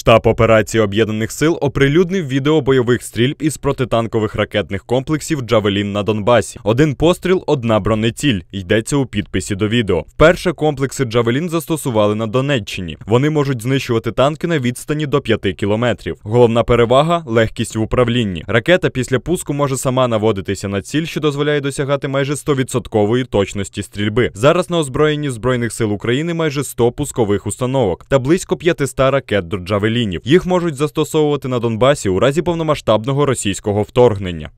Штаб операції об'єднаних сил оприлюднив відео бойових стрільб із протитанкових ракетних комплексів Джавелін на Донбасі. Один постріл, одна бронеціль. Йдеться у підписі до відео. Вперше комплекси Джавелін застосували на Донеччині. Вони можуть знищувати танки на відстані до 5 кілометрів. Головна перевага легкість в управлінні. Ракета після пуску може сама наводитися на ціль, що дозволяє досягати майже 100% точності стрільби. Зараз на озброєнні збройних сил України майже 100 пускових установок та близько 500 ракет до Джавелін джавелінів. Їх можуть застосовувати на Донбасі у разі повномасштабного російського вторгнення.